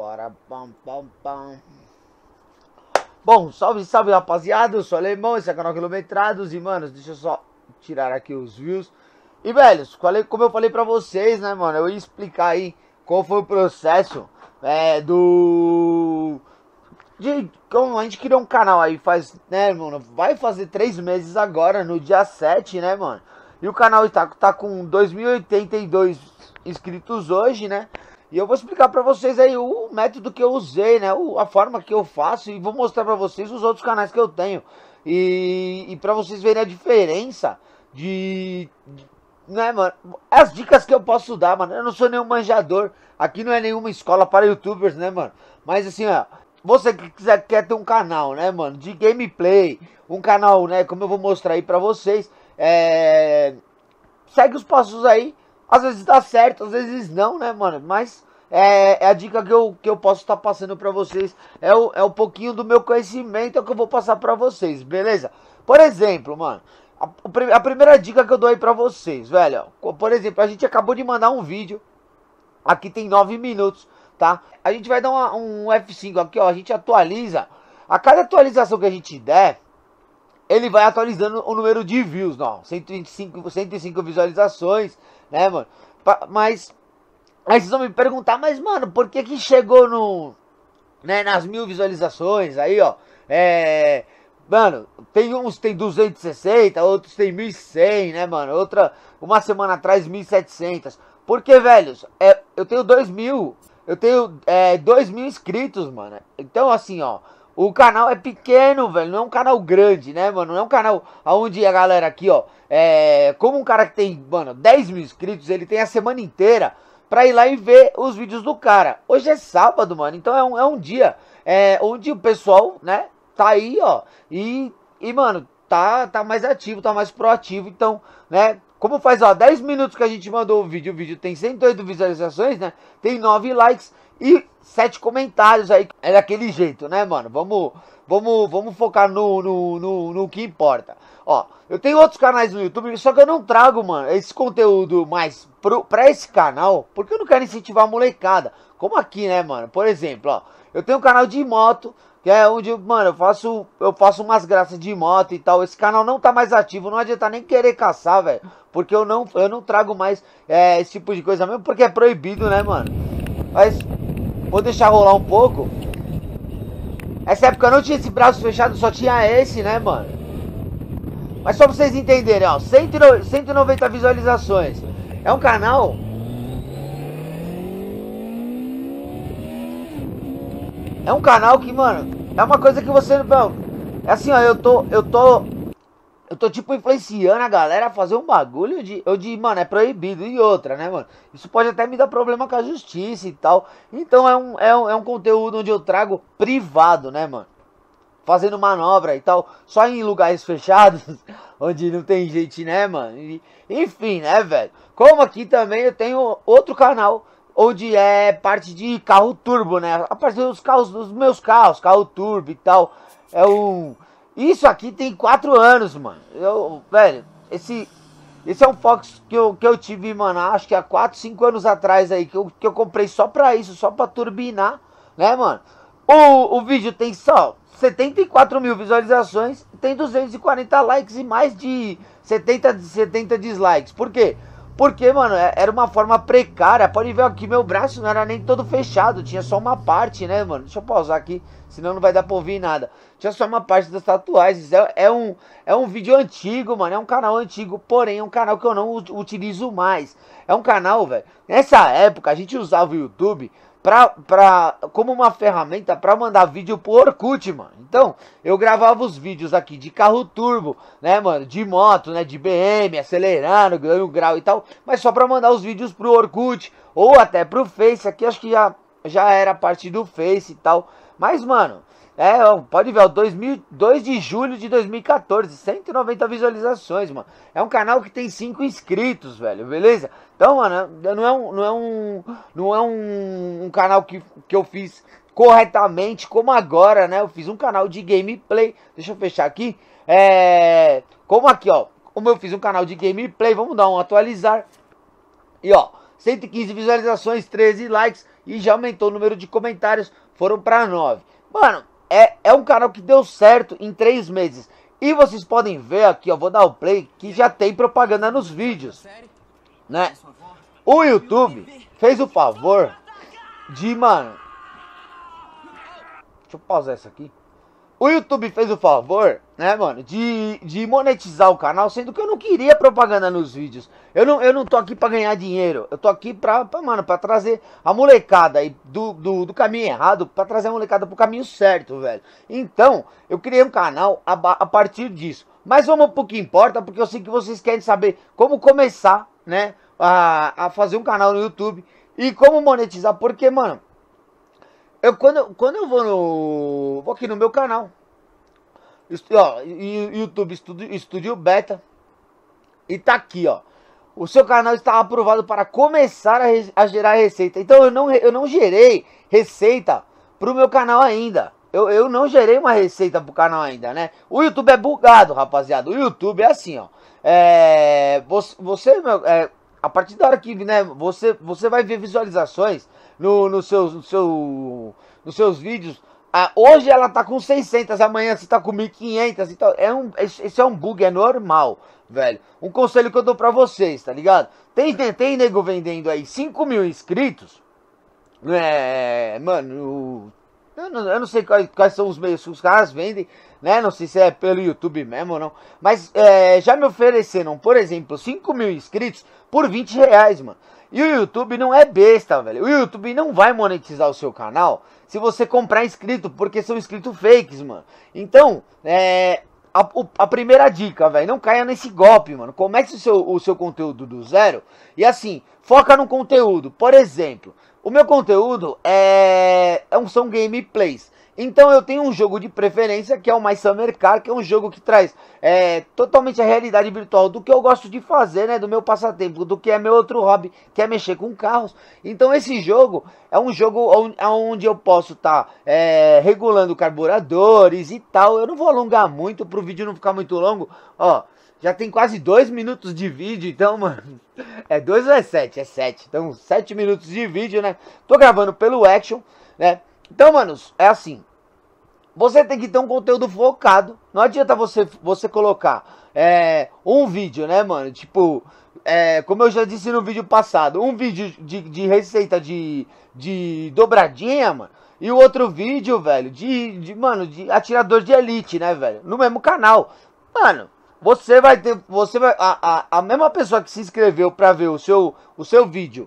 Para pam pam pam. Bom, salve, salve rapaziada, eu sou alemão, esse é o canal Quilometrados e, mano, deixa eu só tirar aqui os views. E, velhos, como eu falei pra vocês, né, mano, eu ia explicar aí qual foi o processo é, do... De, como a gente criou um canal aí faz, né, mano, vai fazer três meses agora, no dia 7, né, mano. E o canal tá, tá com 2.082 inscritos hoje, né? E eu vou explicar para vocês aí o método que eu usei, né? a forma que eu faço e vou mostrar para vocês os outros canais que eu tenho. E, e para vocês verem a diferença de, de, Né, mano? As dicas que eu posso dar, mano. Eu não sou nenhum manjador. Aqui não é nenhuma escola para youtubers, né, mano? Mas assim, ó. Você que quiser, quer ter um canal, né, mano? De gameplay. Um canal, né? Como eu vou mostrar aí pra vocês. É... Segue os passos aí. Às vezes dá certo, às vezes não, né, mano? Mas é, é, a dica que eu, que eu posso estar tá passando para vocês. É, o, é um pouquinho do meu conhecimento é que eu vou passar para vocês, beleza? Por exemplo, mano, a, a primeira dica que eu dou aí para vocês, velho. por exemplo, a gente acabou de mandar um vídeo. Aqui tem 9 minutos, tá? A gente vai dar uma, um F5 aqui, ó. A gente atualiza. A cada atualização que a gente der, ele vai atualizando o número de views, não. 125, 105 visualizações, né, mano? Mas Aí vocês vão me perguntar, mas mano, por que que chegou no, né, nas mil visualizações aí, ó? É, mano, tem uns tem 260, outros tem 1100, né, mano? Outra, uma semana atrás 1700. Porque, velhos, é, eu tenho 2000, eu tenho é, mil inscritos, mano. Então, assim, ó, o canal é pequeno, velho. Não é um canal grande, né, mano? Não é um canal onde a galera aqui, ó. É, como um cara que tem, mano, 10 mil inscritos, ele tem a semana inteira pra ir lá e ver os vídeos do cara. Hoje é sábado, mano, então é um, é um dia é, onde o pessoal, né, tá aí, ó, e, e mano, tá, tá mais ativo, tá mais proativo, então, né, como faz, ó, 10 minutos que a gente mandou o vídeo, o vídeo tem 108 visualizações, né, tem 9 likes e 7 comentários aí, é daquele jeito, né, mano, vamos, vamos, vamos focar no, no, no, no que importa. Ó, eu tenho outros canais no YouTube, só que eu não trago, mano, esse conteúdo mais pro, pra esse canal, porque eu não quero incentivar a molecada. Como aqui, né, mano? Por exemplo, ó, eu tenho um canal de moto, que é onde, mano, eu faço, eu faço umas graças de moto e tal. Esse canal não tá mais ativo, não adianta nem querer caçar, velho. Porque eu não, eu não trago mais é, esse tipo de coisa mesmo, porque é proibido, né, mano? Mas vou deixar rolar um pouco. Essa época eu não tinha esse braço fechado, só tinha esse, né, mano? Mas só pra vocês entenderem, ó, 190 visualizações. É um canal É um canal que, mano, é uma coisa que você. não. é assim, ó, eu tô. Eu tô. Eu tô, tipo, influenciando a galera a fazer um bagulho de. Eu de, mano, é proibido. E outra, né, mano? Isso pode até me dar problema com a justiça e tal. Então é um, é um, é um conteúdo onde eu trago privado, né, mano? fazendo manobra e tal, só em lugares fechados, onde não tem gente, né, mano? E, enfim, né, velho? Como aqui também eu tenho outro canal onde é parte de carro turbo, né? A partir dos carros, dos meus carros, carro turbo e tal. É um. Isso aqui tem quatro anos, mano. Eu, velho, esse. Esse é um Fox que eu, que eu tive em Manaus, que há 4, 5 anos atrás aí, que eu, que eu comprei só pra isso, só pra turbinar, né, mano? O, o vídeo tem só 74 mil visualizações, tem 240 likes e mais de 70, 70 dislikes. Por quê? Porque, mano, é, era uma forma precária. Pode ver aqui, meu braço não era nem todo fechado. Tinha só uma parte, né, mano? Deixa eu pausar aqui, senão não vai dar pra ouvir nada. Tinha só uma parte das tatuagens. É, é um, é um vídeo antigo, mano. É um canal antigo, porém é um canal que eu não utilizo mais. É um canal, velho. Nessa época, a gente usava o YouTube pra, pra, como uma ferramenta para mandar vídeo pro Orkut, mano. Então, eu gravava os vídeos aqui de carro turbo, né, mano? De moto, né? De BM, acelerando, ganhando grau e tal. Mas só para mandar os vídeos pro Orkut ou até pro Face. Aqui acho que já, já era parte do Face e tal. Mas, mano, é, pode ver, ó, 2 de julho de 2014, 190 visualizações, mano. É um canal que tem 5 inscritos, velho, beleza? Então, mano, não é um, não é um, não é um, um canal que, que eu fiz corretamente, como agora, né? Eu fiz um canal de gameplay, deixa eu fechar aqui. É, como aqui, ó, como eu fiz um canal de gameplay, vamos dar um atualizar. E, ó, 115 visualizações, 13 likes e já aumentou o número de comentários, foram pra 9. Mano, é, é um canal que deu certo em três meses. E vocês podem ver aqui, ó, vou dar o play, que já tem propaganda nos vídeos. Né? O YouTube fez o favor de, mano... Deixa eu pausar isso aqui o YouTube fez o favor, né, mano, de, de monetizar o canal, sendo que eu não queria propaganda nos vídeos. Eu não, eu não tô aqui pra ganhar dinheiro. Eu tô aqui pra, pra mano, pra trazer a molecada aí do, do, do, caminho errado, pra trazer a molecada pro caminho certo, velho. Então, eu criei um canal a, a partir disso. Mas vamos pro que importa, porque eu sei que vocês querem saber como começar, né, a, a fazer um canal no YouTube e como monetizar, porque, mano eu, quando, quando eu vou no. Vou aqui no meu canal. Estu, ó, YouTube estudo estúdio Beta. E tá aqui, ó. O seu canal está aprovado para começar a, a gerar receita. Então eu não, eu não gerei receita pro meu canal ainda. Eu, eu não gerei uma receita pro canal ainda, né? O YouTube é bugado, rapaziada. O YouTube é assim, ó. É, você, você meu, é, a partir da hora que né, você, você vai ver visualizações no, no seus, no seu, nos seus vídeos. Ah, hoje ela tá com 600, amanhã você tá com 1500 e então É um, esse é um bug, é normal, velho. Um conselho que eu dou pra vocês, tá ligado? Tem, tem nego vendendo aí 5 mil inscritos. É, mano, eu não, eu não sei quais, quais, são os meios que os caras vendem, né? Não sei se é pelo YouTube mesmo ou não. Mas é, já me ofereceram, por exemplo, 5 mil inscritos por 20 reais, mano. E o YouTube não é besta, velho. O YouTube não vai monetizar o seu canal se você comprar inscrito, porque são inscritos fakes, mano. Então, é, a, a, primeira dica, velho, não caia nesse golpe, mano. Comece o seu, o seu conteúdo do zero e assim, foca no conteúdo. Por exemplo, o meu conteúdo é, é um, são gameplays. Então eu tenho um jogo de preferência que é o My Summer Car, que é um jogo que traz é, totalmente a realidade virtual do que eu gosto de fazer, né, do meu passatempo, do que é meu outro hobby, que é mexer com carros. Então esse jogo é um jogo onde eu posso estar tá, é, regulando carburadores e tal. Eu não vou alongar muito para o vídeo não ficar muito longo. Ó, já tem quase dois minutos de vídeo, então, mano, é dois ou é sete? É sete. Então sete minutos de vídeo, né? Tô gravando pelo Action, né? Então, manos, é assim você tem que ter um conteúdo focado. Não adianta você, você colocar é, um vídeo, né, mano? Tipo, é, como eu já disse no vídeo passado, um vídeo de, de receita de, de dobradinha, mano. E o outro vídeo, velho, de, de, mano, de atirador de elite, né, velho? No mesmo canal. Mano, você vai ter, você vai, a, a, a mesma pessoa que se inscreveu pra ver o seu, o seu vídeo,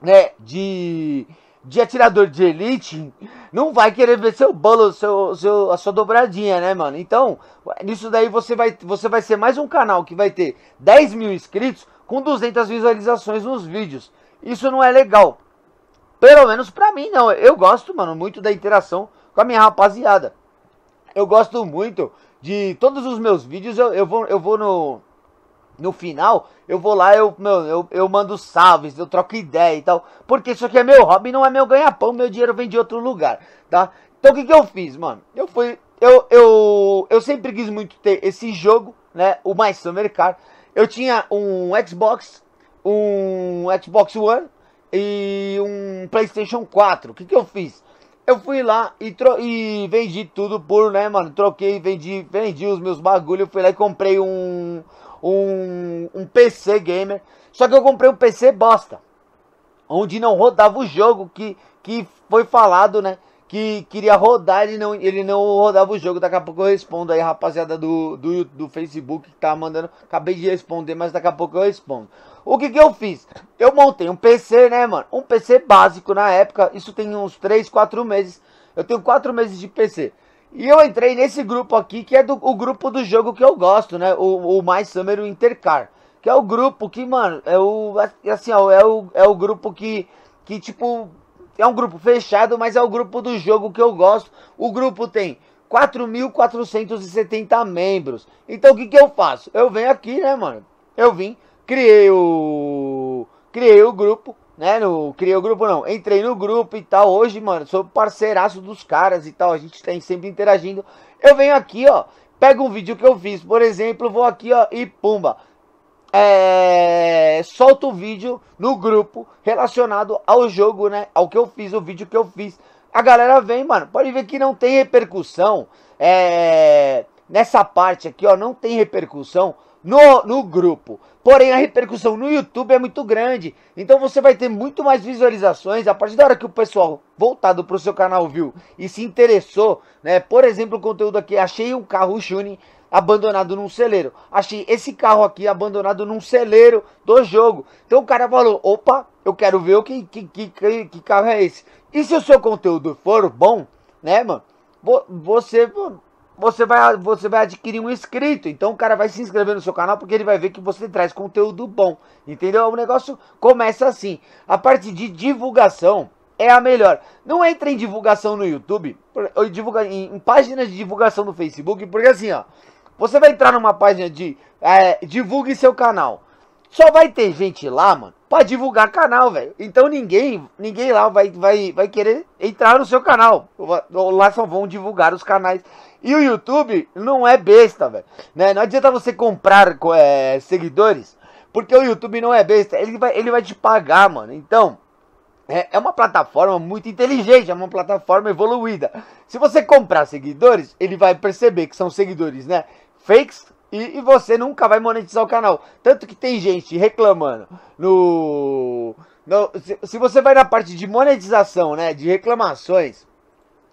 né, de de atirador de elite não vai querer ver seu bolo, seu, seu, a sua dobradinha, né, mano? Então, nisso daí você vai, você vai ser mais um canal que vai ter 10 mil inscritos com 200 visualizações nos vídeos. Isso não é legal. Pelo menos pra mim, não. Eu gosto, mano, muito da interação com a minha rapaziada. Eu gosto muito de todos os meus vídeos. Eu, eu, vou, eu vou no no final, eu vou lá, eu, meu, eu, eu mando salves, eu troco ideia e tal. Porque isso aqui é meu hobby, não é meu ganha-pão, meu dinheiro vem de outro lugar, tá? Então o que, que eu fiz, mano? Eu fui. Eu, eu, eu sempre quis muito ter esse jogo, né? O My Summer Car. Eu tinha um Xbox, um Xbox One e um PlayStation 4. O que, que eu fiz? Eu fui lá e, e vendi tudo por, né, mano? Troquei, vendi, vendi os meus bagulho. Fui lá e comprei um um, um PC gamer. Só que eu comprei um PC bosta. Onde não rodava o jogo que, que foi falado, né? que queria rodar, ele não, ele não rodava o jogo. Daqui a pouco eu respondo aí, rapaziada do, do, do Facebook que tá mandando. Acabei de responder, mas daqui a pouco eu respondo. O que que eu fiz? Eu montei um PC, né, mano? Um PC básico na época. Isso tem uns 3, 4 meses. Eu tenho 4 meses de PC. E eu entrei nesse grupo aqui, que é do, o grupo do jogo que eu gosto, né? O, o Mais Summer Intercar. Que é o grupo que, mano, é o. Assim, ó, é o, é o grupo que. Que, tipo. É um grupo fechado, mas é o grupo do jogo que eu gosto. O grupo tem 4.470 membros. Então o que, que eu faço? Eu venho aqui, né, mano? Eu vim, criei o. Criei o grupo, né? No, criei o grupo, não. Entrei no grupo e tal. Hoje, mano, sou parceiraço dos caras e tal. A gente tem tá sempre interagindo. Eu venho aqui, ó. Pego um vídeo que eu fiz, por exemplo, vou aqui, ó, e pumba. É, solto o vídeo no grupo relacionado ao jogo, né? Ao que eu fiz, o vídeo que eu fiz. A galera vem, mano. Pode ver que não tem repercussão. É, nessa parte aqui, ó, não tem repercussão no, no grupo. Porém, a repercussão no YouTube é muito grande. Então você vai ter muito mais visualizações a partir da hora que o pessoal voltado para o seu canal viu e se interessou, né? Por exemplo, o conteúdo aqui, achei um carro Shuni abandonado num celeiro. Achei esse carro aqui abandonado num celeiro do jogo. Então o cara falou, opa, eu quero ver o que, que, que, que carro é esse. E se o seu conteúdo for bom, né, mano? Você, mano, você vai, você vai adquirir um inscrito. Então o cara vai se inscrever no seu canal porque ele vai ver que você traz conteúdo bom. Entendeu? O é negócio começa assim. A parte de divulgação é a melhor. Não entra em divulgação no YouTube, ou divulga, em, em páginas de divulgação no Facebook, porque assim, ó. Você vai entrar numa página de é, divulgue seu canal. Só vai ter gente lá, mano, pra divulgar canal, velho. Então ninguém, ninguém lá vai, vai, vai querer entrar no seu canal. Lá só vão divulgar os canais e o YouTube não é besta, velho. Né? Não adianta você comprar é, seguidores, porque o YouTube não é besta. Ele vai, ele vai te pagar, mano. Então, é, é, uma plataforma muito inteligente, é uma plataforma evoluída. Se você comprar seguidores, ele vai perceber que são seguidores, né? Fakes. E, e você nunca vai monetizar o canal. Tanto que tem gente reclamando no. no se, se você vai na parte de monetização, né? De reclamações.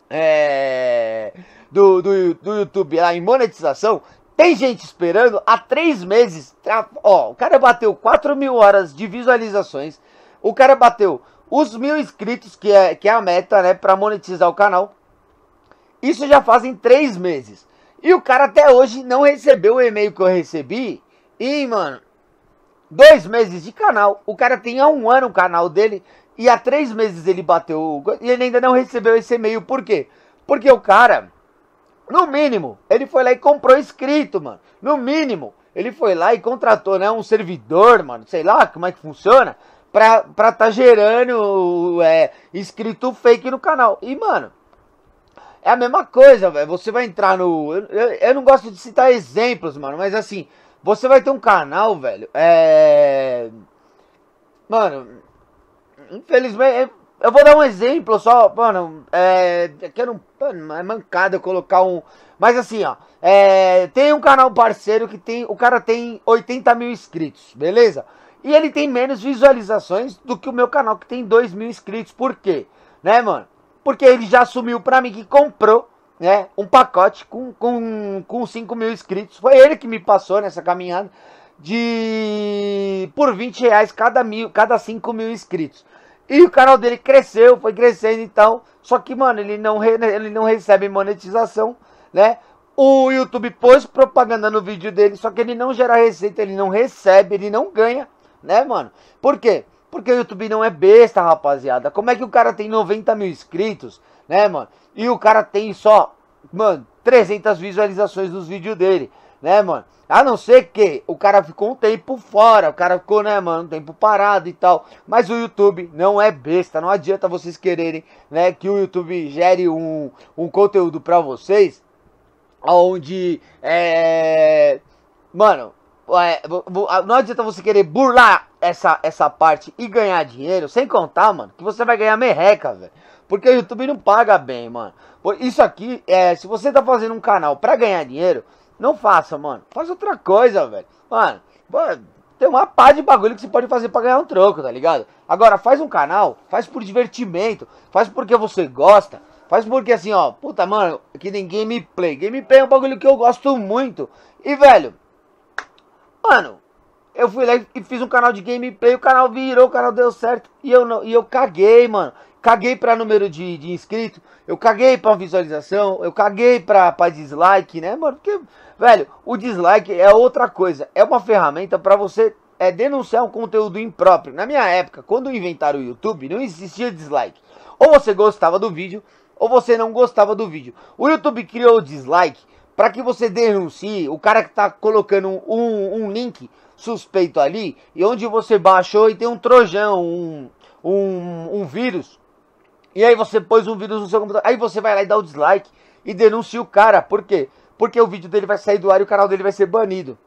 É do, do, do YouTube lá em monetização, tem gente esperando há três meses. Ó, o cara bateu 4 mil horas de visualizações. O cara bateu os mil inscritos, que é, que é a meta, né? Pra monetizar o canal. Isso já fazem três meses. E o cara até hoje não recebeu o e-mail que eu recebi. E, mano, dois meses de canal. O cara tem há um ano o canal dele. E há três meses ele bateu. E ele ainda não recebeu esse e-mail. Por quê? Porque o cara no mínimo, ele foi lá e comprou escrito, mano. No mínimo, ele foi lá e contratou, né, um servidor, mano, sei lá como é que funciona, pra, pra tá gerando é, escrito fake no canal. E, mano, é a mesma coisa, velho. Você vai entrar no. Eu, eu, eu, não gosto de citar exemplos, mano, mas assim, você vai ter um canal, velho. É. Mano, infelizmente. É, eu vou dar um exemplo só, mano. É. Que eu não é mancada colocar um. Mas assim, ó. É, tem um canal parceiro que tem. O cara tem 80 mil inscritos, beleza? E ele tem menos visualizações do que o meu canal que tem 2 mil inscritos. Por quê? Né, mano? Porque ele já assumiu pra mim que comprou, né? Um pacote com, com, com 5 mil inscritos. Foi ele que me passou nessa caminhada. De. Por 20 reais cada, mil, cada 5 mil inscritos. E o canal dele cresceu, foi crescendo e então, tal. Só que, mano, ele não, ele não recebe monetização, né? O YouTube pôs propaganda no vídeo dele, só que ele não gera receita, ele não recebe, ele não ganha, né, mano? Por quê? Porque o YouTube não é besta, rapaziada. Como é que o cara tem 90 mil inscritos, né, mano? E o cara tem só, mano, 300 visualizações dos vídeos dele né, mano? A não ser que o cara ficou um tempo fora, o cara ficou, né, mano, um tempo parado e tal. Mas o YouTube não é besta, não adianta vocês quererem, né, que o YouTube gere um, um conteúdo para vocês, onde, é... Mano, é, não adianta você querer burlar essa, essa parte e ganhar dinheiro, sem contar, mano, que você vai ganhar merreca, velho. Porque o YouTube não paga bem, mano. Isso aqui, é, se você tá fazendo um canal para ganhar dinheiro, não faça, mano. Faz outra coisa, velho. Mano, tem uma pá de bagulho que você pode fazer para ganhar um troco, tá ligado? Agora, faz um canal, faz por divertimento, faz porque você gosta, faz porque assim, ó, puta, mano, que nem gameplay. Gameplay é um bagulho que eu gosto muito. E, velho, mano, eu fui lá e fiz um canal de gameplay, o canal virou, o canal deu certo. E eu, não, e eu caguei, mano caguei para número de, de inscrito, eu caguei para visualização, eu caguei para dislike, né, mano? Porque, velho, o dislike é outra coisa, é uma ferramenta para você é, denunciar um conteúdo impróprio. Na minha época, quando inventaram o YouTube, não existia dislike. Ou você gostava do vídeo, ou você não gostava do vídeo. O YouTube criou o dislike para que você denuncie o cara que está colocando um, um link suspeito ali e onde você baixou e tem um trojão, um, um, um, vírus e aí você pôs um vírus no seu computador. Aí você vai lá e dá o dislike e denuncia o cara. Por quê? Porque o vídeo dele vai sair do ar e o canal dele vai ser banido.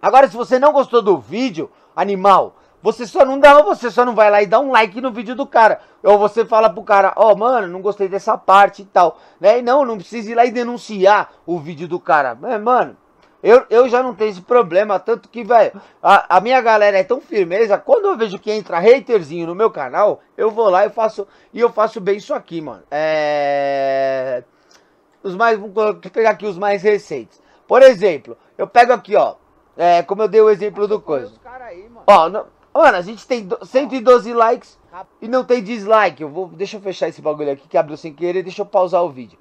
Agora, se você não gostou do vídeo, animal, você só não dá, você só não vai lá e dá um like no vídeo do cara. Ou você fala pro cara, ó, oh, mano, não gostei dessa parte e tal. Né? E não, não precisa ir lá e denunciar o vídeo do cara. É, mano, eu, eu já não tenho esse problema, tanto que, velho, a, a, minha galera é tão firmeza, quando eu vejo que entra haterzinho no meu canal, eu vou lá e faço, e eu faço bem isso aqui, mano. É... Os mais, vou pegar aqui os mais recentes. Por exemplo, eu pego aqui, ó, é, como eu dei o exemplo do coisa. Ó, não, mano, a gente tem 112 likes e não tem dislike. Eu vou, deixa eu fechar esse bagulho aqui que abriu sem querer, deixa eu pausar o vídeo.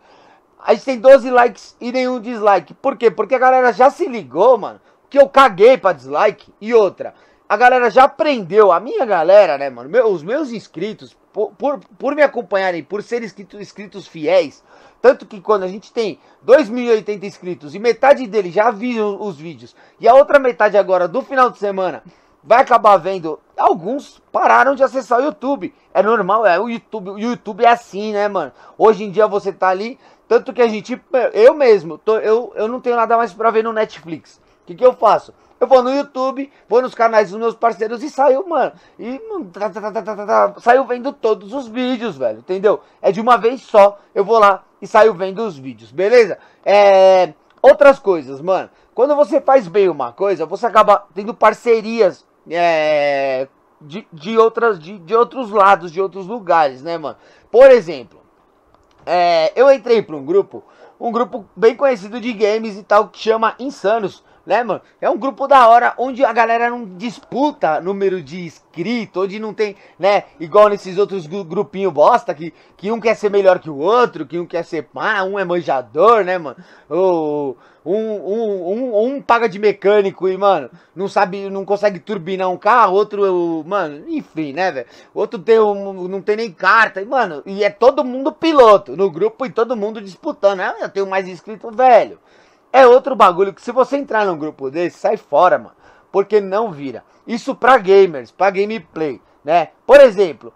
A gente tem 12 likes e nenhum dislike. Por quê? Porque a galera já se ligou, mano, que eu caguei pra dislike. E outra, a galera já aprendeu, a minha galera, né, mano, meu, os meus inscritos, por, por, por, me acompanharem, por serem inscritos, inscritos fiéis, tanto que quando a gente tem 2.080 inscritos e metade deles já viram os vídeos, e a outra metade agora do final de semana vai acabar vendo. Alguns pararam de acessar o YouTube. É normal, é o YouTube. O YouTube é assim, né, mano? Hoje em dia você tá ali. Tanto que a gente. Eu mesmo, tô, eu, eu não tenho nada mais para ver no Netflix. O que, que eu faço? Eu vou no YouTube, vou nos canais dos meus parceiros e saiu, mano. E tá, tá, tá, saiu vendo todos os vídeos, velho. Entendeu? É de uma vez só. Eu vou lá e saiu vendo os vídeos, beleza? É. Outras coisas, mano. Quando você faz bem uma coisa, você acaba tendo parcerias é, de, de, outras, de, de outros lados, de outros lugares, né, mano? Por exemplo, é, eu entrei para um grupo, um grupo bem conhecido de games e tal, que chama Insanos, né, mano? É um grupo da hora onde a galera não disputa número de inscritos, onde não tem, né, igual nesses outros grupinho bosta que, que um quer ser melhor que o outro, que um quer ser pá, ah, um é manjador, né, mano? Ou um, um, um, um paga de mecânico e, mano, não sabe, não consegue turbinar um carro, outro, mano, enfim, né, velho? Outro tem um, não tem nem carta, e, mano, e é todo mundo piloto no grupo e todo mundo disputando, né? Eu tenho mais inscrito, velho é outro bagulho que se você entrar num grupo desse, sai fora, mano. Porque não vira. Isso pra gamers, pra gameplay, né? Por exemplo,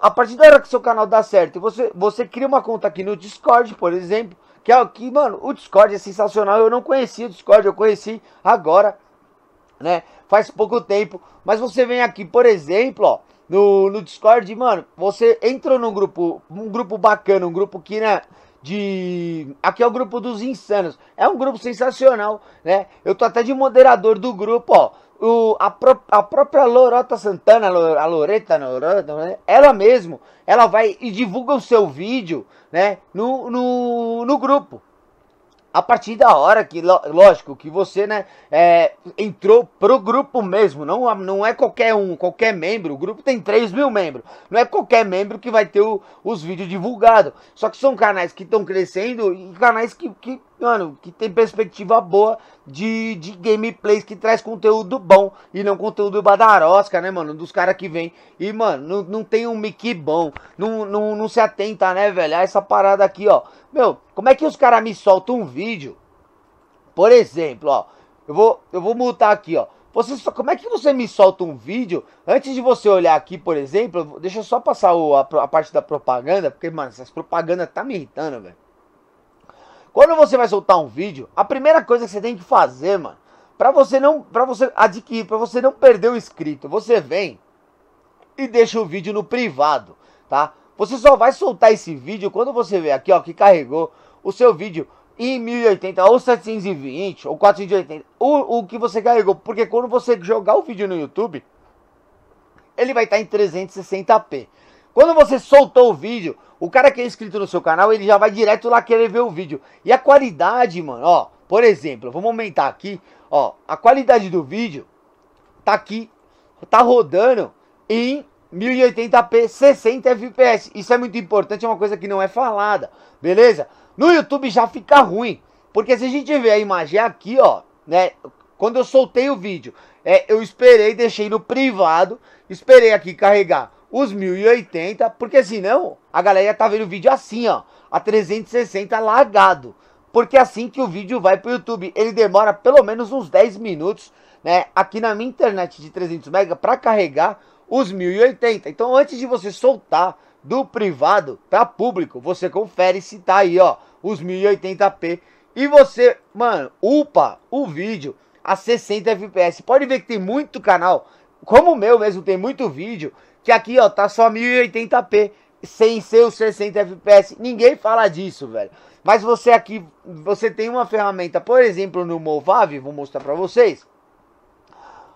a partir da hora que seu canal dá certo, você, você cria uma conta aqui no Discord, por exemplo, que é o que, mano, o Discord é sensacional. Eu não conhecia o Discord, eu conheci agora, né? Faz pouco tempo. Mas você vem aqui, por exemplo, ó, no, no Discord, mano, você entrou num grupo, um grupo bacana, um grupo que, né? de. Aqui é o grupo dos insanos. É um grupo sensacional, né? Eu tô até de moderador do grupo, ó. O, a, pro, a própria Lorota Santana, a Loreta, né? ela mesmo, ela vai e divulga o seu vídeo, né? No, no, no grupo a partir da hora que, lógico, que você, né, é, entrou pro grupo mesmo, não, não é qualquer um, qualquer membro, o grupo tem 3 mil membros, não é qualquer membro que vai ter o, os vídeos divulgados, só que são canais que estão crescendo e canais que, que mano, que tem perspectiva boa de, de gameplays que traz conteúdo bom e não conteúdo badarosca, né, mano? Dos caras que vem e, mano, não, não tem um mic bom, não, não, não se atenta, né, velho? A essa parada aqui, ó. Meu, como é que os caras me soltam um vídeo? Por exemplo, ó, eu vou, eu vou multar aqui, ó. Você como é que você me solta um vídeo antes de você olhar aqui, por exemplo? Deixa eu só passar o, a, a parte da propaganda, porque, mano, essas propagandas tá me irritando, velho. Quando você vai soltar um vídeo, a primeira coisa que você tem que fazer, mano, para você não, para você adquirir, para você não perder o inscrito, você vem e deixa o vídeo no privado, tá? Você só vai soltar esse vídeo quando você vê aqui, ó, que carregou o seu vídeo em 1080 ou 720 ou 480, o, o que você carregou, porque quando você jogar o vídeo no YouTube, ele vai estar tá em 360p. Quando você soltou o vídeo, o cara que é inscrito no seu canal, ele já vai direto lá querer ver o vídeo. E a qualidade, mano, ó, por exemplo, vamos aumentar aqui, ó, a qualidade do vídeo tá aqui, tá rodando em 1080p, 60 fps. Isso é muito importante, é uma coisa que não é falada, beleza? No YouTube já fica ruim, porque se a gente ver a imagem aqui, ó, né, quando eu soltei o vídeo, é, eu esperei, deixei no privado, esperei aqui carregar os 1080, porque senão a galera tá vendo o vídeo assim, ó, a 360 largado. Porque é assim que o vídeo vai pro YouTube, ele demora pelo menos uns 10 minutos, né, aqui na minha internet de 300 mega para carregar os 1080. Então antes de você soltar do privado para público, você confere se tá aí, ó, os 1080p e você, mano, upa o vídeo a 60 fps. Pode ver que tem muito canal, como o meu mesmo, tem muito vídeo que aqui, ó, tá só 1080p, sem ser os 60 FPS. Ninguém fala disso, velho. Mas você aqui, você tem uma ferramenta, por exemplo, no Movavi, vou mostrar para vocês.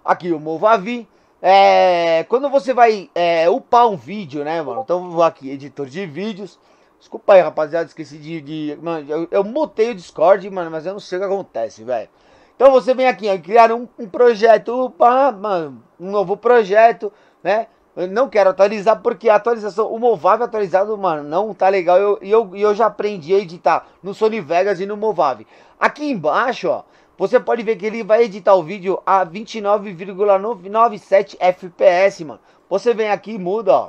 Aqui o Movavi, é, quando você vai é, upar um vídeo, né, mano? Então vou aqui, editor de vídeos. Desculpa aí, rapaziada, esqueci de. de mano, eu, eu mutei o Discord, mano, mas eu não sei o que acontece, velho. Então você vem aqui, ó, criar um, um projeto, upa, mano, um novo projeto, né? não quero atualizar porque a atualização, o Movave atualizado, mano, não tá legal. E eu, eu, eu já aprendi a editar no Sony Vegas e no Movave. Aqui embaixo, ó, você pode ver que ele vai editar o vídeo a 29,97 FPS, mano. Você vem aqui e muda, ó,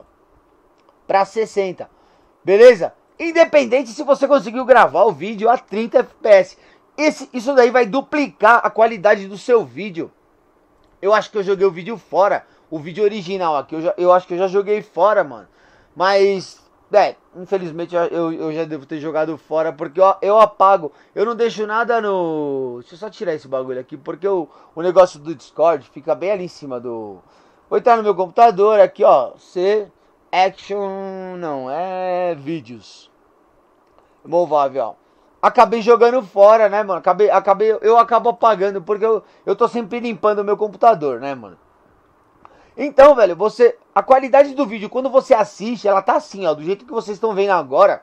pra 60. Beleza? Independente se você conseguiu gravar o vídeo a 30 FPS. Esse, isso daí vai duplicar a qualidade do seu vídeo. Eu acho que eu joguei o vídeo fora o vídeo original aqui. Eu, já, eu acho que eu já joguei fora, mano. Mas, é, infelizmente eu, eu já devo ter jogado fora, porque eu, eu apago. Eu não deixo nada no. Deixa eu só tirar esse bagulho aqui, porque o, o negócio do Discord fica bem ali em cima do. Vou entrar no meu computador aqui, ó. C Action. Não, é vídeos. Movável, ó acabei jogando fora, né, mano? Acabei, acabei, eu acabo apagando, porque eu, eu tô sempre limpando o meu computador, né, mano? Então, velho, você. A qualidade do vídeo, quando você assiste, ela tá assim, ó. Do jeito que vocês estão vendo agora.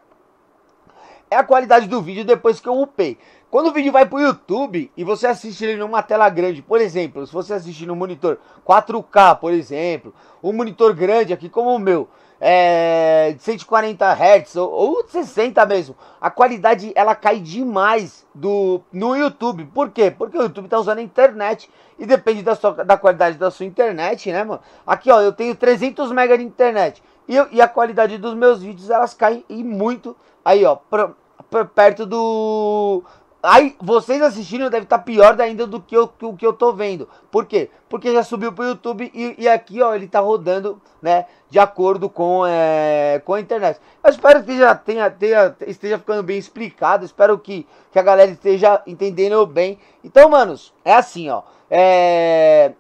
É a qualidade do vídeo depois que eu upei. Quando o vídeo vai pro YouTube e você assiste ele numa tela grande, por exemplo, se você assistir no monitor 4K, por exemplo, um monitor grande aqui como o meu, é, de 140 Hz ou, ou 60 mesmo, a qualidade ela cai demais do no YouTube. Por quê? Porque o YouTube tá usando a internet e depende da, sua, da qualidade da sua internet, né, mano? Aqui, ó, eu tenho 300 MB de internet e, eu, e a qualidade dos meus vídeos elas caem e muito aí, ó, pra, pra perto do Aí, vocês assistindo deve estar tá pior ainda do que, o que eu tô vendo. Por quê? Porque já subiu pro YouTube e, e aqui, ó, ele tá rodando, né? De acordo com, é, com a internet. Eu espero que já tenha, tenha, esteja ficando bem explicado. Espero que, que a galera esteja entendendo bem. Então, manos, é assim, ó. É,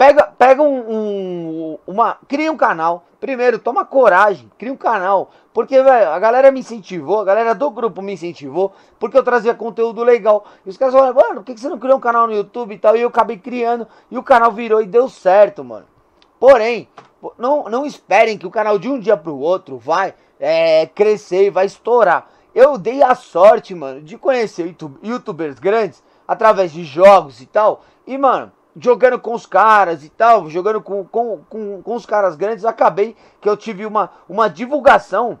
Pega, pega um, um, uma. Cria um canal. Primeiro, toma coragem, cria um canal. Porque, a galera me incentivou, a galera do grupo me incentivou, porque eu trazia conteúdo legal. E os caras falaram, mano, por que você não criou um canal no YouTube e tal? E eu acabei criando, e o canal virou e deu certo, mano. Porém, não, não esperem que o canal de um dia pro outro vai é, crescer e vai estourar. Eu dei a sorte, mano, de conhecer youtubers grandes através de jogos e tal. E, mano, jogando com os caras e tal, jogando com, com, com, com os caras grandes, acabei que eu tive uma, uma divulgação.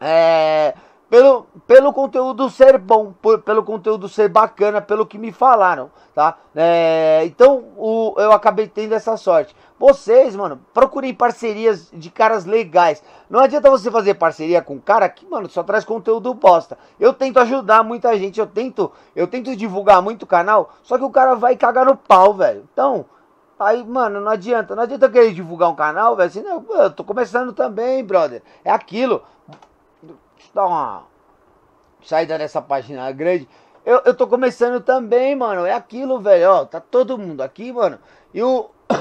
É, pelo, pelo conteúdo ser bom, por, pelo conteúdo ser bacana, pelo que me falaram, tá? É, então o, eu acabei tendo essa sorte. Vocês, mano, procurem parcerias de caras legais. Não adianta você fazer parceria com um cara que, mano, só traz conteúdo bosta. Eu tento ajudar muita gente, eu tento, eu tento divulgar muito o canal, só que o cara vai cagar no pau, velho. Então, Aí, mano, não adianta. Não adianta eu querer divulgar um canal, velho. Assim, não, eu tô começando também, brother. É aquilo. Deixa eu dar uma saída dessa página grande. Eu, eu tô começando também, mano. É aquilo, velho. Ó, tá todo mundo aqui, mano. E o.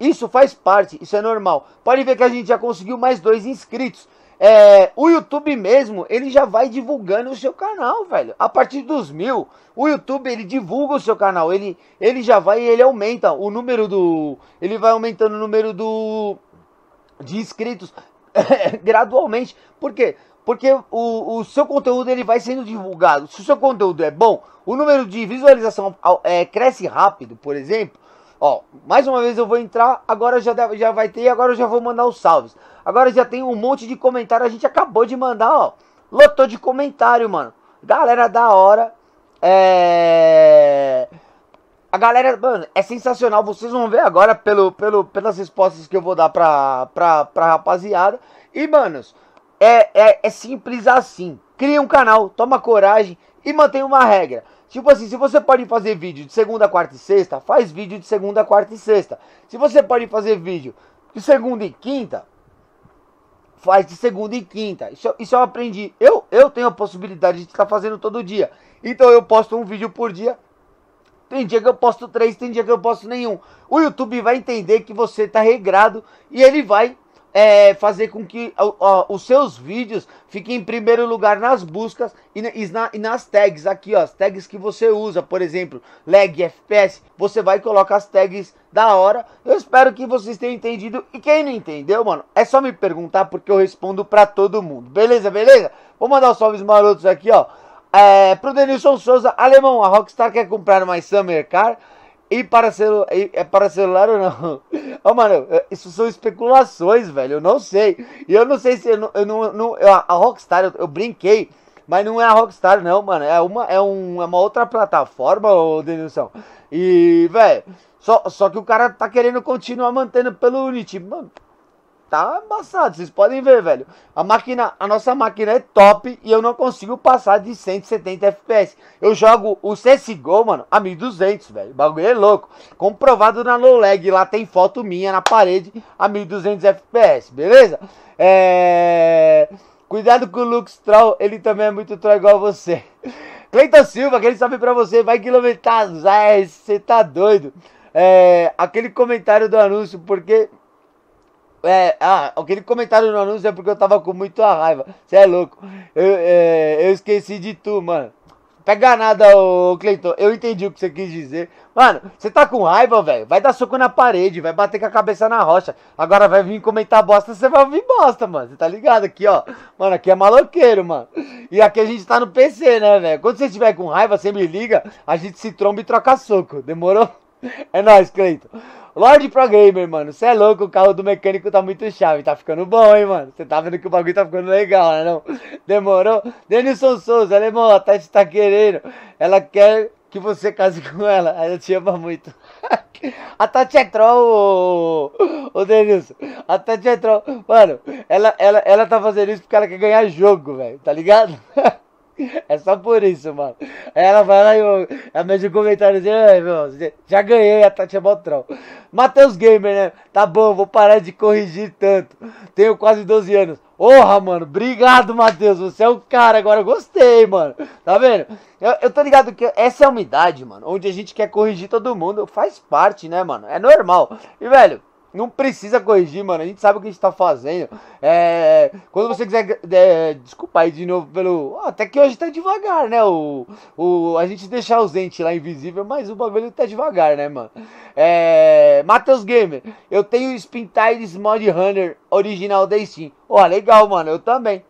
Isso faz parte, isso é normal. Pode ver que a gente já conseguiu mais dois inscritos. É, o YouTube mesmo, ele já vai divulgando o seu canal, velho. A partir dos mil, o YouTube ele divulga o seu canal, ele, ele já vai e ele aumenta o número do. Ele vai aumentando o número do. De inscritos. gradualmente. Por quê? Porque o, o, seu conteúdo ele vai sendo divulgado. Se o seu conteúdo é bom, o número de visualização é, cresce rápido, por exemplo. Ó, mais uma vez eu vou entrar, agora já, deve, já vai ter, agora eu já vou mandar os salves. Agora já tem um monte de comentário, a gente acabou de mandar, ó. Lotou de comentário, mano. Galera da hora. É... A galera, mano, é sensacional. Vocês vão ver agora pelo, pelo, pelas respostas que eu vou dar pra, pra, pra rapaziada. E, manos, é, é, é simples assim. Cria um canal, toma coragem e mantém uma regra. Tipo assim, se você pode fazer vídeo de segunda, quarta e sexta, faz vídeo de segunda, quarta e sexta. Se você pode fazer vídeo de segunda e quinta, faz de segunda e quinta. Isso, isso eu aprendi. Eu, eu tenho a possibilidade de estar fazendo todo dia. Então eu posto um vídeo por dia tem dia que eu posto três, tem dia que eu posto nenhum. O YouTube vai entender que você está regrado e ele vai é, fazer com que ó, os seus vídeos fiquem em primeiro lugar nas buscas e, e, na, e, nas tags aqui, ó, as tags que você usa, por exemplo, lag, FPS, você vai colocar as tags da hora. Eu espero que vocês tenham entendido e quem não entendeu, mano, é só me perguntar porque eu respondo para todo mundo. Beleza, beleza? Vou mandar os um salves marotos aqui, ó. É, pro Denilson Souza, alemão, a Rockstar quer comprar uma Summer Car e para, celu e, é para celular ou não? oh, mano, é, isso são especulações, velho. Eu não sei. E eu não sei se. Eu não, eu a Rockstar, eu, eu, brinquei. Mas não é a Rockstar, não, mano. É uma, é um, é uma outra plataforma, ô Denilson. E, velho. Só, só que o cara tá querendo continuar mantendo pelo Unity. Mano, tá amassado. Vocês podem ver, velho. A máquina, a nossa máquina é top e eu não consigo passar de 170 FPS. Eu jogo o CSGO, mano, a 1200, velho. O bagulho é louco. Comprovado na low lag, lá tem foto minha na parede a 1200 FPS, beleza? É... Cuidado com o Lux Troll, ele também é muito troll igual a você. Cleiton Silva, aquele salve pra você, vai quilometrar, Zé, você tá doido. É, aquele comentário do anúncio, porque é, ah, aquele comentário no anúncio é porque eu tava com muita raiva. Você é louco. Eu, é, eu esqueci de tu, mano. Pega nada, ô Cleiton. Eu entendi o que você quis dizer. Mano, você tá com raiva, velho? Vai dar soco na parede, vai bater com a cabeça na rocha. Agora vai vir comentar bosta, você vai ouvir bosta, mano. Você tá ligado aqui, ó. Mano, aqui é maloqueiro, mano. E aqui a gente tá no PC, né, velho? Quando você estiver com raiva, você me liga, a gente se tromba e troca soco. Demorou? É nóis, Cleiton. Lorde Pro Gamer, mano. Você é louco, o carro do mecânico tá muito chave. Tá ficando bom, hein, mano. Você tá vendo que o bagulho tá ficando legal, né? Não? Demorou? Denilson Souza, alemão, é a Tati tá querendo. Ela quer que você case com ela. Ela te ama muito. A Tati é troll, ô, ô Denilson. A Tati é troll. Mano, ela, ela, ela tá fazendo isso porque ela quer ganhar jogo, velho. Tá ligado? É só por isso, mano. Ela vai lá e a ela comentário assim, ai, meu, já ganhei a Tati Botrão. Matheus Gamer, né? Tá bom, vou parar de corrigir tanto. Tenho quase 12 anos. Porra, mano, obrigado, Matheus. Você é o cara agora. gostei, mano. Tá vendo? Eu, eu tô ligado que essa é uma idade, mano, onde a gente quer corrigir todo mundo. Faz parte, né, mano? É normal. E, velho, não precisa corrigir, mano. A gente sabe o que a gente tá fazendo. É, quando você quiser. É, desculpa aí de novo pelo. Até que hoje tá devagar, né? O, o, a gente deixa ausente lá invisível, mas o bagulho tá devagar, né, mano? É, Matheus Gamer, eu tenho Spin Tides Mod Hunter original da Steam. Ó, legal, mano. Eu também.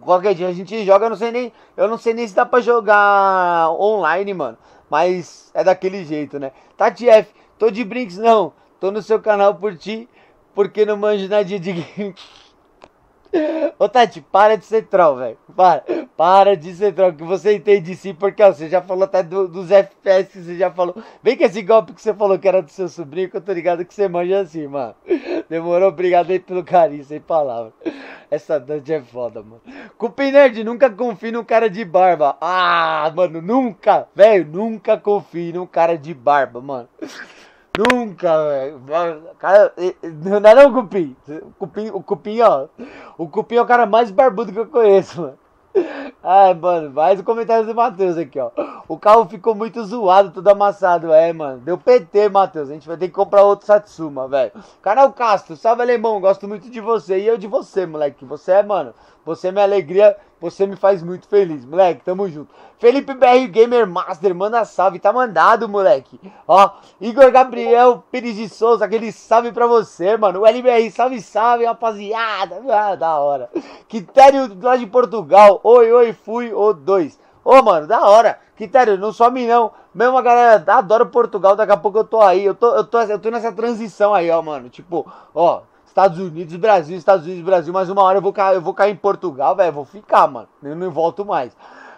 Qualquer dia a gente joga, eu não sei nem. Eu não sei nem se dá pra jogar online, mano. Mas é daquele jeito, né? Tati F, tô de brinks não. Tô no seu canal por ti, porque não manjo nadinha de game. Ô Tati, para de ser troll, velho. Para, para de ser troll, que você entende de si, porque ó, você já falou até do, dos FPS que você já falou. Vem com esse golpe que você falou que era do seu sobrinho, que eu tô ligado que você manja assim, mano. Demorou, obrigado aí pelo carinho, sem palavra. Essa dungeon é foda, mano. Cupim Nerd, nunca confie num cara de barba. Ah, mano, nunca, velho, nunca confie num cara de barba, mano. Nunca, velho. não é não, Cupim. O Cupim, o Cupim, ó. O Cupim é o cara mais barbudo que eu conheço, mano. Ai, mano, mais o comentário do Matheus aqui, ó. O carro ficou muito zoado, tudo amassado. É, mano. Deu PT, Matheus. A gente vai ter que comprar outro Satsuma, velho. Canal Castro, salve alemão, gosto muito de você. E eu de você, moleque. Você é, mano, você é minha alegria, você me faz muito feliz, moleque. Tamo junto. Felipe BR Gamer Master, manda salve, tá mandado, moleque. Ó, Igor Gabriel Pires de Souza, aquele salve pra você, mano. O LBR, salve, salve, rapaziada. Ah, da hora. Quitério lá de Portugal. Oi, oi, fui, o dois. Ô, mano, da hora. Quitério, não some não. Mesmo a galera adora Portugal, daqui a pouco eu tô aí. Eu tô, eu, tô, eu tô nessa transição aí, ó, mano. Tipo, ó, Estados Unidos, Brasil, Estados Unidos, Brasil, Mais uma hora eu vou, cair, eu vou cair em Portugal, velho, vou ficar, mano. Eu não volto mais.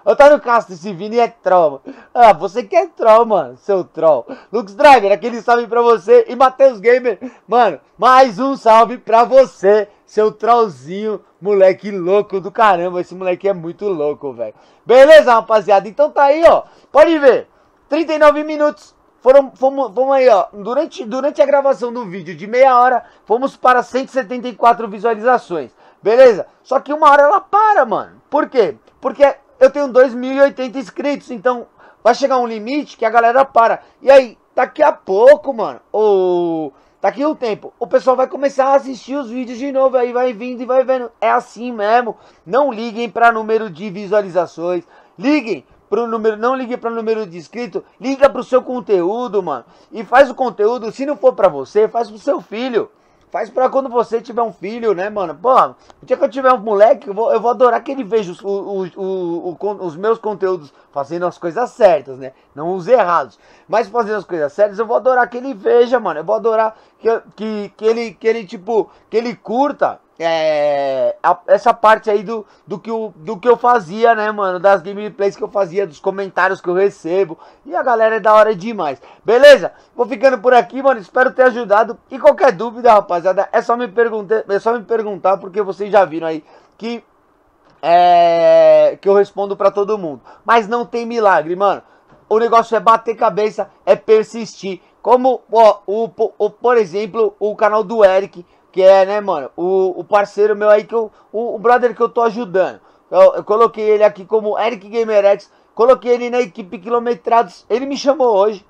Antônio Castro, esse Vini é troll, mano. Ah, você que é troll, mano, seu troll. Lux Driver, aquele salve pra você. E Matheus Gamer, mano, mais um salve pra você, seu trollzinho, moleque louco do caramba. Esse moleque é muito louco, velho. Beleza, rapaziada? Então tá aí, ó. Pode ver. 39 minutos foram, fomos, fomos aí, ó. Durante, durante a gravação do vídeo de meia hora, fomos para 174 visualizações. Beleza? Só que uma hora ela para, mano. Por quê? Porque eu tenho 2.080 inscritos, então vai chegar um limite que a galera para. E aí, daqui a pouco, mano, ou daqui um tempo, o pessoal vai começar a assistir os vídeos de novo, aí vai vindo e vai vendo. É assim mesmo. Não liguem para número de visualizações, liguem pro número, não ligue para o número de inscrito, liga para o seu conteúdo, mano. E faz o conteúdo, se não for para você, faz para o seu filho. Faz para quando você tiver um filho, né, mano? Pô, o dia que eu tiver um moleque, eu vou, eu vou adorar que ele veja os, o, o, o, os meus conteúdos fazendo as coisas certas, né? Não os errados. Mas fazendo as coisas certas, eu vou adorar que ele veja, mano. Eu vou adorar que, que, que, ele, que ele, tipo, que ele curta é, a, essa parte aí do, do, que eu, do que eu fazia, né, mano? Das gameplays que eu fazia, dos comentários que eu recebo. E a galera é da hora demais. Beleza? Vou ficando por aqui, mano. Espero ter ajudado. E qualquer dúvida, rapaziada, é só me perguntar, é só me perguntar porque vocês já viram aí que é, que eu respondo para todo mundo. Mas não tem milagre, mano. O negócio é bater cabeça, é persistir. Como, ó, o, o, por exemplo, o canal do Eric que é, né, mano, o, o parceiro meu aí que eu. O, o brother que eu tô ajudando. Eu, eu coloquei ele aqui como Eric Gamerex. Coloquei ele na equipe quilometrados. Ele me chamou hoje.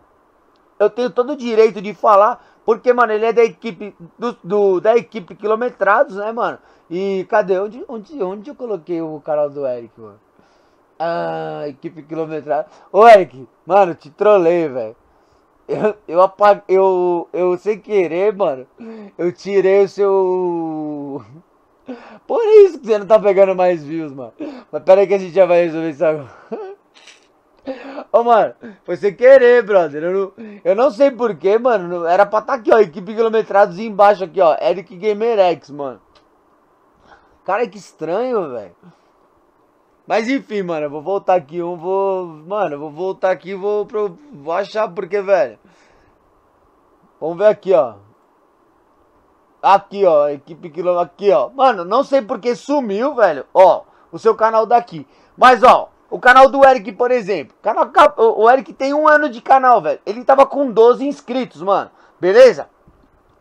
Eu tenho todo o direito de falar. Porque, mano, ele é da equipe do, do, da equipe quilometrados, né, mano? E cadê? Onde, onde, onde eu coloquei o canal do Eric, mano? Ah, equipe quilometrada. Ô, Eric, mano, te trolei, velho. Eu, eu apaguei. Eu, eu sem querer, mano. Eu tirei o seu. Por isso que você não tá pegando mais views, mano. Mas pera aí que a gente já vai resolver isso agora. Ô, mano, foi sem querer, brother. Eu não, eu não sei porquê, mano. Era pra estar tá aqui, ó. Equipe quilometrados embaixo aqui, ó. Eric Gamer X, mano. Cara, que estranho, velho. Mas enfim, mano, eu vou voltar aqui um, vou. Mano, eu vou voltar aqui e vou, pro... vou achar porque, velho. Vamos ver aqui, ó. Aqui, ó, equipe quilômetro, aqui, ó. Mano, não sei porque sumiu, velho, ó, o seu canal daqui. Mas, ó, o canal do Eric, por exemplo. Canal, o Eric tem um ano de canal, velho. Ele tava com 12 inscritos, mano. Beleza?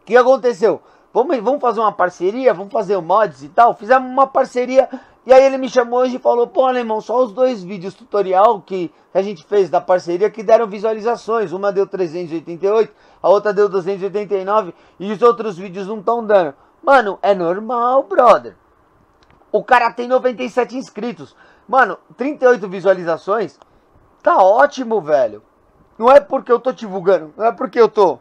O que aconteceu? Vamos, vamos fazer uma parceria, vamos fazer o mods e tal. Fizemos uma parceria e aí ele me chamou hoje e falou: "Pô, alemão, só os dois vídeos tutorial que a gente fez da parceria que deram visualizações. Uma deu 388, a outra deu 289 e os outros vídeos não estão dando". Mano, é normal, brother. O cara tem 97 inscritos. Mano, 38 visualizações. Tá ótimo, velho. Não é porque eu tô divulgando, não é porque eu tô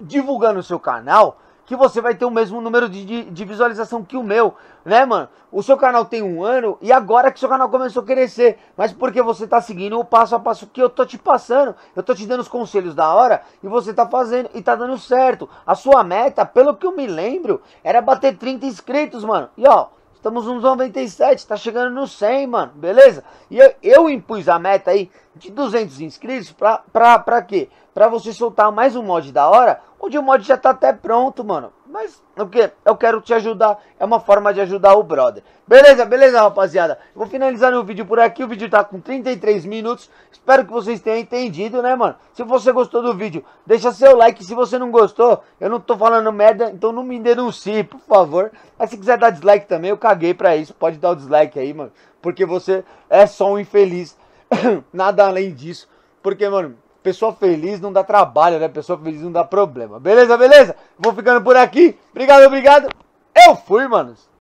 divulgando o seu canal que você vai ter o mesmo número de, de, de, visualização que o meu, né, mano? O seu canal tem um ano e agora que seu canal começou a crescer, mas porque você tá seguindo o passo a passo que eu tô te passando, eu tô te dando os conselhos da hora e você tá fazendo e tá dando certo. A sua meta, pelo que eu me lembro, era bater 30 inscritos, mano. E ó, Estamos nos 97, tá chegando no 100, mano, beleza? E eu, eu impus a meta aí de 200 inscritos pra, pra, pra quê? Pra você soltar mais um mod da hora o de mod já tá até pronto, mano. Mas é o que? Eu quero te ajudar. É uma forma de ajudar o brother. Beleza, beleza, rapaziada. vou finalizar o vídeo por aqui. O vídeo tá com 33 minutos. Espero que vocês tenham entendido, né, mano? Se você gostou do vídeo, deixa seu like. Se você não gostou, eu não tô falando merda, então não me denuncie, por favor. Mas se quiser dar dislike também, eu caguei pra isso. Pode dar o dislike aí, mano. Porque você é só um infeliz. Nada além disso. Porque, mano, Pessoa feliz não dá trabalho, né? Pessoa feliz não dá problema. Beleza, beleza? Vou ficando por aqui. Obrigado, obrigado. Eu fui, manos.